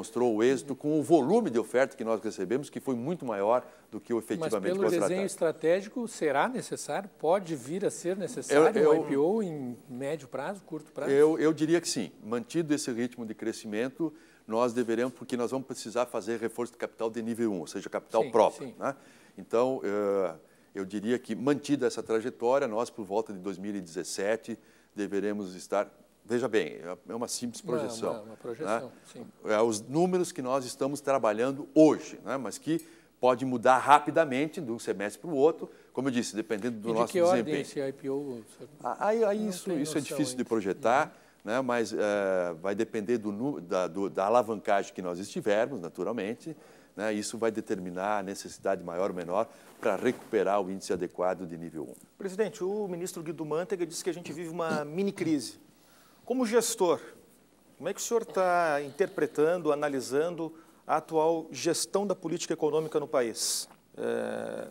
demonstrou o êxito com o volume de oferta que nós recebemos, que foi muito maior do que o efetivamente contratado. Mas pelo contratado. desenho estratégico será necessário, pode vir a ser necessário eu, eu, o IPO em médio prazo, curto prazo? Eu, eu diria que sim. Mantido esse ritmo de crescimento, nós deveremos, porque nós vamos precisar fazer reforço de capital de nível 1, ou seja, capital sim, próprio. Sim. Né? Então, eh, eu diria que mantida essa trajetória, nós por volta de 2017 deveremos estar Veja bem, é uma simples é projeção. É uma, né? projeção, né? É os números que nós estamos trabalhando hoje, né? mas que pode mudar rapidamente de um semestre para o outro, como eu disse, dependendo do e de nosso que desempenho. Ordem esse IPO? Ah, aí, aí isso, isso é difícil de projetar, uhum. né? mas eh, vai depender do, da, do, da alavancagem que nós estivermos, naturalmente. Né? Isso vai determinar a necessidade maior ou menor para recuperar o índice adequado de nível 1. Presidente, o ministro Guido Mantega disse que a gente vive uma mini crise como gestor, como é que o senhor está interpretando, analisando a atual gestão da política econômica no país? É,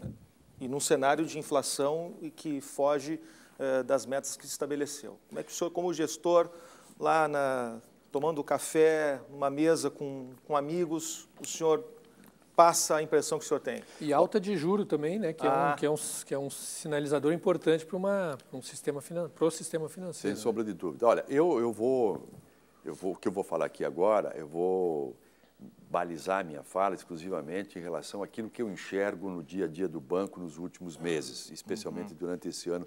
e num cenário de inflação e que foge é, das metas que se estabeleceu. Como é que o senhor, como gestor, lá na, tomando café, numa mesa com, com amigos, o senhor passa a impressão que o senhor tem. E alta de juro também, né? Que, ah. é, um, ah. que, é, um, que é um sinalizador importante para uma, um sistema para o sistema financeiro. Sem né? sombra de dúvida. Olha, eu, eu vou, eu vou, o que eu vou falar aqui agora, eu vou balizar minha fala exclusivamente em relação àquilo que eu enxergo no dia a dia do banco nos últimos meses, especialmente uhum. durante esse ano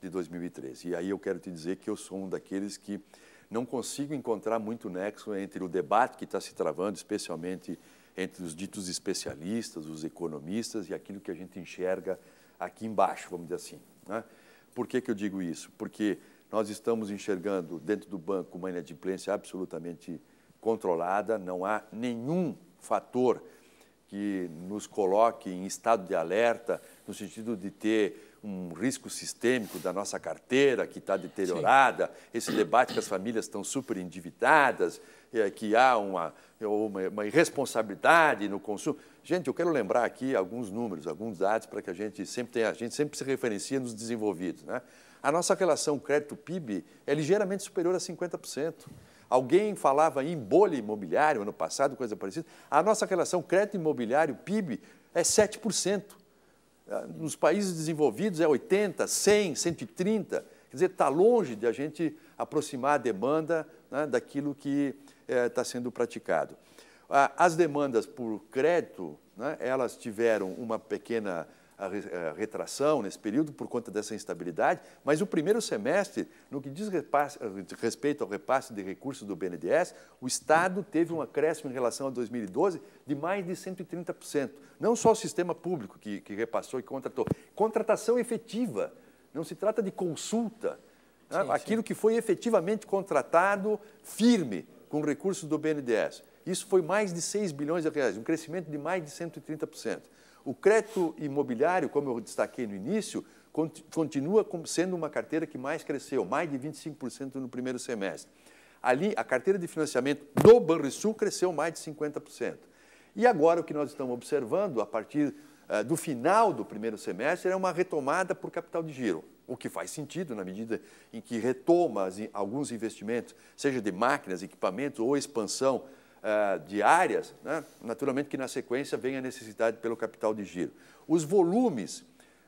de 2013. E aí eu quero te dizer que eu sou um daqueles que não consigo encontrar muito nexo entre o debate que está se travando, especialmente entre os ditos especialistas, os economistas e aquilo que a gente enxerga aqui embaixo, vamos dizer assim. Né? Por que, que eu digo isso? Porque nós estamos enxergando dentro do banco uma inadimplência absolutamente controlada, não há nenhum fator que nos coloque em estado de alerta no sentido de ter um risco sistêmico da nossa carteira que está deteriorada, Sim. esse debate que as famílias estão super endividadas, é, que há uma, é, uma, uma irresponsabilidade no consumo. Gente, eu quero lembrar aqui alguns números, alguns dados para que a gente sempre tenha, a gente sempre se referencia nos desenvolvidos, né? A nossa relação crédito-PIB é ligeiramente superior a 50%. Alguém falava em bolha imobiliária ano passado, coisa parecida. A nossa relação crédito imobiliário PIB é 7%. Ah, nos países desenvolvidos é 80, 100, 130. Quer dizer, está longe de a gente aproximar a demanda né, daquilo que está eh, é, sendo praticado. Ah, as demandas por crédito, né, elas tiveram uma pequena a eh, retração nesse período por conta dessa instabilidade, mas o primeiro semestre, no que diz respeito ao repasse de recursos do BNDES, o Estado teve um acréscimo em relação a 2012 de mais de 130%. Não só o sistema público que, que repassou e contratou, contratação efetiva. Não se trata de consulta. Né? Aquilo sim. que foi efetivamente contratado firme com recursos do BNDES. Isso foi mais de 6 bilhões de reais, um crescimento de mais de 130%. O crédito imobiliário, como eu destaquei no início, continua sendo uma carteira que mais cresceu, mais de 25% no primeiro semestre. Ali, a carteira de financiamento do Banrisul cresceu mais de 50%. E agora, o que nós estamos observando, a partir uh, do final do primeiro semestre, é uma retomada por capital de giro, o que faz sentido na medida em que retoma alguns investimentos, seja de máquinas, equipamentos ou expansão uh, ah, diárias, né? naturalmente que na sequência vem a necessidade pelo capital de giro. Os volumes,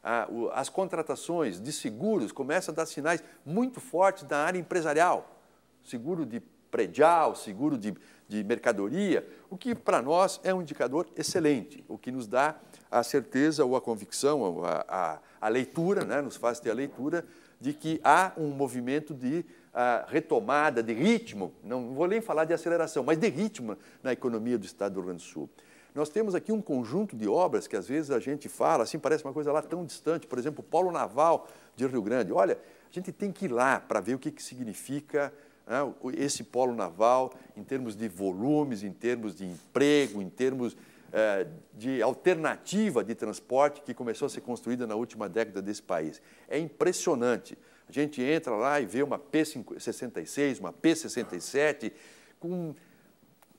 uh, as contratações de seguros começam a dar sinais muito fortes na área empresarial. Seguro de predial, seguro de, de mercadoria, o que para nós é um indicador excelente, o que nos dá a certeza ou a convicção, a, a, a leitura, né? nos faz ter a leitura de que há um movimento de ah, retomada, de ritmo, não vou nem falar de aceleração, mas de ritmo na economia do Estado do Rio Grande do Sul. Nós temos aqui um conjunto de obras que às vezes a gente fala, assim parece uma coisa lá tão distante, por exemplo, o Polo Naval de Rio Grande. Olha, a gente tem que ir lá para ver o que, que significa né, esse polo naval em termos de volumes, em termos de emprego, em termos é, de alternativa de transporte que começou a ser construída na última década desse país. É impressionante. A gente entra lá e vê uma P66, uma P67, com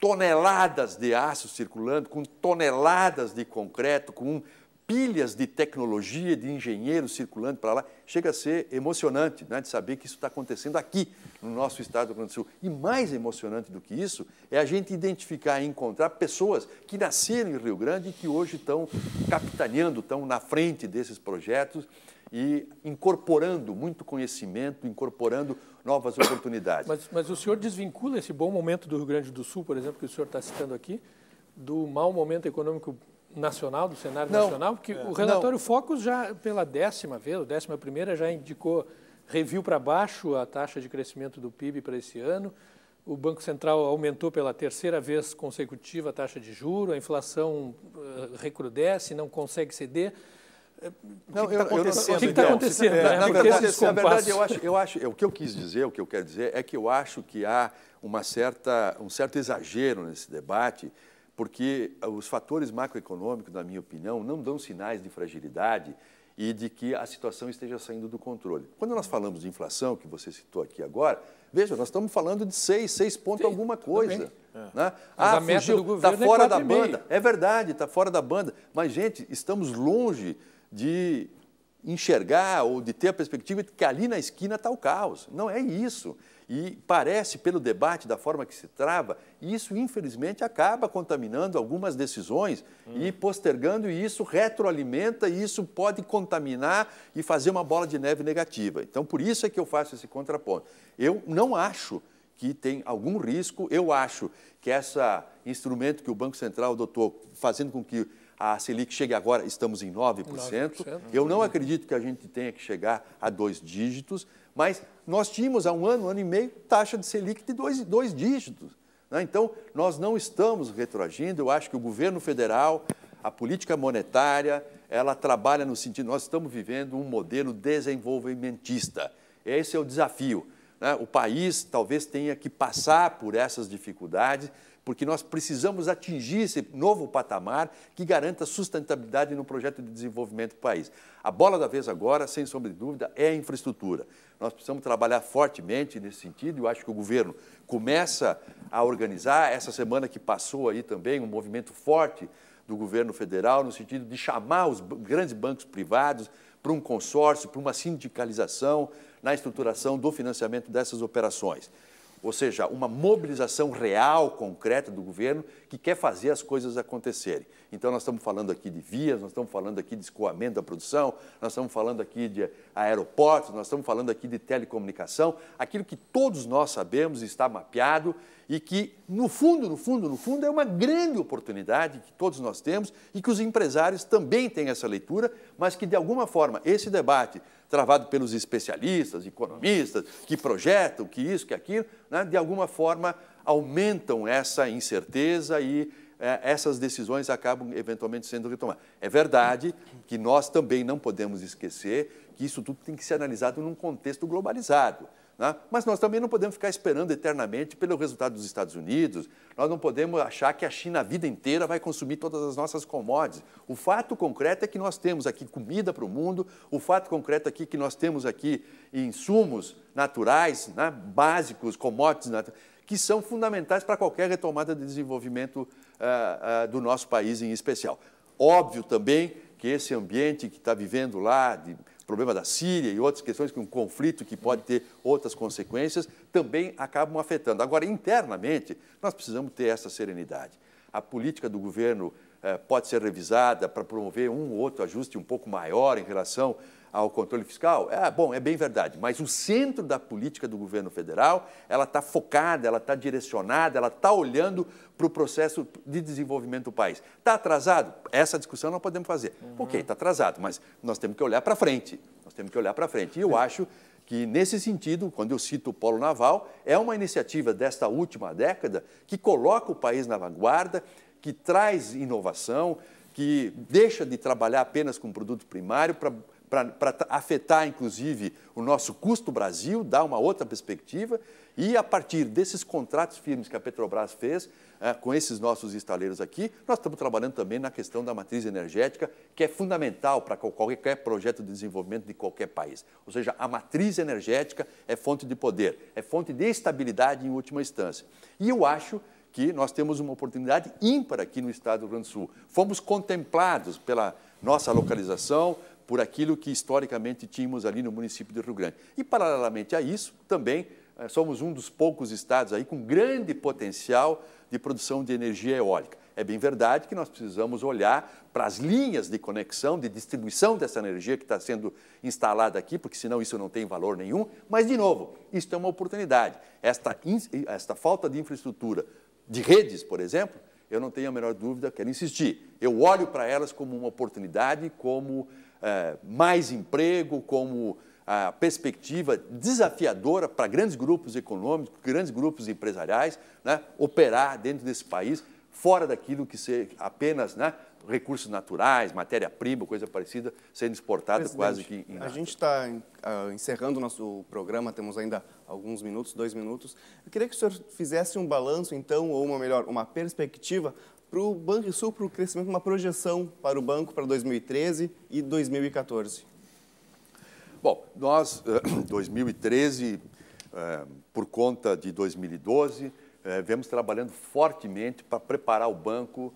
toneladas de aço circulando, com toneladas de concreto, com pilhas de tecnologia, de engenheiros circulando para lá. Chega a ser emocionante né, de saber que isso está acontecendo aqui, no nosso estado do Rio Grande do Sul. E mais emocionante do que isso é a gente identificar e encontrar pessoas que nasceram em Rio Grande e que hoje estão capitaneando, estão na frente desses projetos e incorporando muito conhecimento, incorporando novas oportunidades. Mas, mas o senhor desvincula esse bom momento do Rio Grande do Sul, por exemplo, que o senhor está citando aqui, do mau momento econômico nacional, do cenário não, nacional, porque é, o relatório não. Focus já, pela décima vez, ou décima primeira, já indicou, reviu para baixo a taxa de crescimento do PIB para esse ano, o Banco Central aumentou pela terceira vez consecutiva a taxa de juro, a inflação eh, recrudesce, não consegue ceder. Não, eh, o que está acontecendo? O que está acontecendo? Então, na, verdade, na verdade, eu acho, eu acho, é, o que eu quis dizer, o que eu quero dizer é que eu acho que há uma certa, um certo exagero nesse debate, porque ah, os fatores macroeconômicos, na minha opinião, não dão sinais de fragilidade e de que a situação esteja saindo do controle. Quando nós falamos de inflação, que você citou aqui agora, veja, nós estamos falando de 6, 6 pontos Sim, alguma coisa. É. Né? Ah, fugiu, está é fora é da banda. É verdade, está fora da banda. Mas, gente, estamos longe de enxergar ou de ter a perspectiva de que ali na esquina está o caos. Não é isso. E parece, pelo debate, da forma que se trava, isso infelizmente acaba contaminando algumas decisões hum. e postergando, e isso retroalimenta, e isso pode contaminar e fazer uma bola de neve negativa. Então, por isso é que eu faço esse contraponto. Eu não acho que tem algum risco, eu acho que esse instrumento que o Banco Central adotou, fazendo com que a Selic chegue agora, estamos em 9%. 9%. Eu não acredito que a gente tenha que chegar a dois dígitos, mas nós tínhamos há um ano, um ano e meio, taxa de Selic de dois, dois dígitos. Né? Então, nós não estamos retroagindo. Eu acho que o governo federal, a política monetária, ela trabalha no sentido, nós estamos vivendo um modelo desenvolvimentista. Esse é o desafio. Né? O país talvez tenha que passar por essas dificuldades porque nós precisamos atingir esse novo patamar que garanta sustentabilidade no projeto de desenvolvimento do país. A bola da vez agora, sem sombra de dúvida, é a infraestrutura. Nós precisamos trabalhar fortemente nesse sentido. Eu acho que o governo começa a organizar essa semana que passou aí também um movimento forte do governo federal no sentido de chamar os grandes bancos privados para um consórcio, para uma sindicalização na estruturação do financiamento dessas operações ou seja, uma mobilização real, concreta do governo que quer fazer as coisas acontecerem. Então, nós estamos falando aqui de vias, nós estamos falando aqui de escoamento da produção, nós estamos falando aqui de aeroportos, nós estamos falando aqui de telecomunicação, aquilo que todos nós sabemos está mapeado e que, no fundo, no fundo, no fundo, é uma grande oportunidade que todos nós temos e que os empresários também têm essa leitura, mas que, de alguma forma, esse debate travado pelos especialistas, economistas, que projetam, que isso, que aquilo, né, de alguma forma aumentam essa incerteza e é, essas decisões acabam eventualmente sendo retomadas. É verdade que nós também não podemos esquecer que isso tudo tem que ser analisado num contexto globalizado. Né? Mas nós também não podemos ficar esperando eternamente pelo resultado dos Estados Unidos, nós não podemos achar que a China a vida inteira vai consumir todas as nossas commodities. O fato concreto é que nós temos aqui comida para o mundo, o fato concreto aqui é que nós temos aqui insumos naturais, né? básicos, commodities naturais que são fundamentais para qualquer retomada de desenvolvimento eh, eh, do nosso país em especial. Óbvio também que esse ambiente que está vivendo lá, de problema da Síria e outras questões, que um conflito que pode ter outras consequências, também acabam afetando. Agora, internamente, nós precisamos ter essa serenidade. A política do governo eh, pode ser revisada para promover um ou outro ajuste um pouco maior em relação ao controle fiscal? É, bom, é bem verdade, mas o centro da política do governo federal, ela está focada, ela está direcionada, ela está olhando para o processo de desenvolvimento do país. Está atrasado? Essa discussão não podemos fazer. Uhum. Ok, está atrasado, mas nós temos que olhar para frente. Nós temos que olhar para frente. E eu acho que, nesse sentido, quando eu cito o Polo Naval, é uma iniciativa desta última década que coloca o país na vanguarda, que traz inovação, que deixa de trabalhar apenas com produto primário para para afetar, inclusive, o nosso custo Brasil, dar uma outra perspectiva. E a partir desses contratos firmes que a Petrobras fez é, com esses nossos estaleiros aqui, nós estamos trabalhando também na questão da matriz energética, que é fundamental para qualquer projeto de desenvolvimento de qualquer país. Ou seja, a matriz energética é fonte de poder, é fonte de estabilidade em última instância. E eu acho que nós temos uma oportunidade ímpar aqui no estado do Rio Grande do Sul. Fomos contemplados pela nossa localização, por aquilo que historicamente tínhamos ali no município de Rio Grande. E, paralelamente a isso, também eh, somos um dos poucos estados aí com grande potencial de produção de energia eólica. É bem verdade que nós precisamos olhar para as linhas de conexão, de distribuição dessa energia que está sendo instalada aqui, porque senão isso não tem valor nenhum. Mas, de novo, isso é uma oportunidade. Esta, esta falta de infraestrutura de redes, por exemplo, eu não tenho a menor dúvida, quero insistir, eu olho para elas como uma oportunidade, como é, mais emprego, como a perspectiva desafiadora para grandes grupos econômicos, grandes grupos empresariais, né, operar dentro desse país, fora daquilo que ser apenas né, recursos naturais, matéria-prima, coisa parecida, sendo exportada Presidente, quase que... Em... A gente está ah, encerrando o nosso programa, temos ainda alguns minutos, dois minutos. Eu queria que o senhor fizesse um balanço, então, ou uma melhor, uma perspectiva para o banco Sul para o crescimento, uma projeção para o banco para 2013 e 2014? Bom, nós, 2013, eh, eh, por conta de 2012, eh, vemos trabalhando fortemente para preparar o banco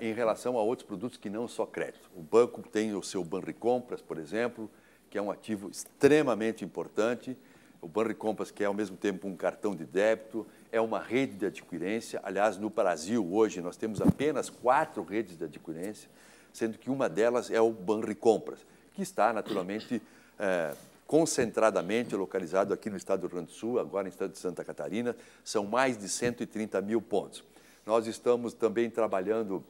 em relação a outros produtos que não só crédito. O banco tem o seu Banri Compras, por exemplo, que é um ativo extremamente importante. O Banri Compras, que é ao mesmo tempo um cartão de débito, é uma rede de adquirência. Aliás, no Brasil, hoje, nós temos apenas quatro redes de adquirência, sendo que uma delas é o Banri Compras, que está, naturalmente, é, concentradamente localizado aqui no estado do Rio Grande do Sul, agora no estado de Santa Catarina. São mais de 130 mil pontos. Nós estamos também trabalhando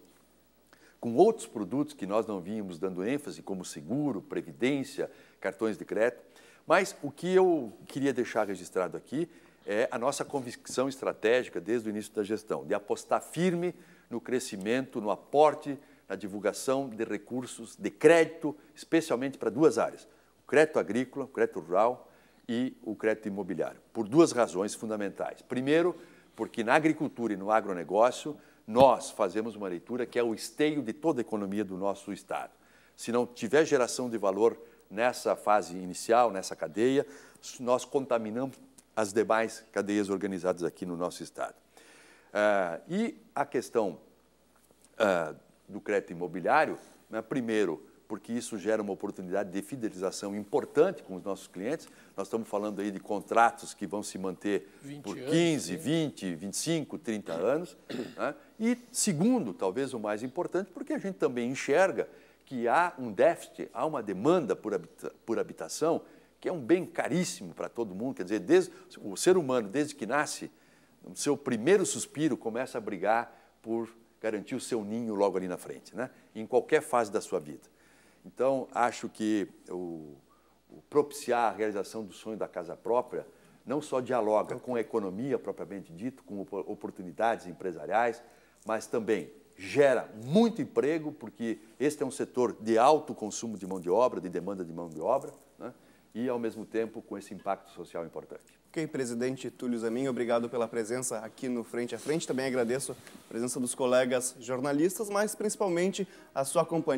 com outros produtos que nós não vínhamos dando ênfase, como seguro, previdência, cartões de crédito. Mas o que eu queria deixar registrado aqui é a nossa convicção estratégica desde o início da gestão, de apostar firme no crescimento, no aporte, na divulgação de recursos de crédito, especialmente para duas áreas: o crédito agrícola, o crédito rural e o crédito imobiliário, por duas razões fundamentais. Primeiro, porque na agricultura e no agronegócio nós fazemos uma leitura que é o esteio de toda a economia do nosso Estado. Se não tiver geração de valor nessa fase inicial, nessa cadeia, nós contaminamos as demais cadeias organizadas aqui no nosso Estado. Ah, e a questão ah, do crédito imobiliário, né, primeiro, porque isso gera uma oportunidade de fidelização importante com os nossos clientes. Nós estamos falando aí de contratos que vão se manter por 15, anos, 20, 25, 30 anos. Né? E segundo, talvez o mais importante, porque a gente também enxerga que há um déficit, há uma demanda por, habita por habitação que é um bem caríssimo para todo mundo. Quer dizer, desde, o ser humano, desde que nasce, no seu primeiro suspiro, começa a brigar por garantir o seu ninho logo ali na frente, né? em qualquer fase da sua vida. Então, acho que o, o propiciar a realização do sonho da casa própria não só dialoga com a economia propriamente dito, com oportunidades empresariais, mas também gera muito emprego, porque este é um setor de alto consumo de mão de obra, de demanda de mão de obra, e, ao mesmo tempo, com esse impacto social importante. Ok, presidente Túlio Zamin, obrigado pela presença aqui no Frente a Frente. Também agradeço a presença dos colegas jornalistas, mas principalmente a sua companhia.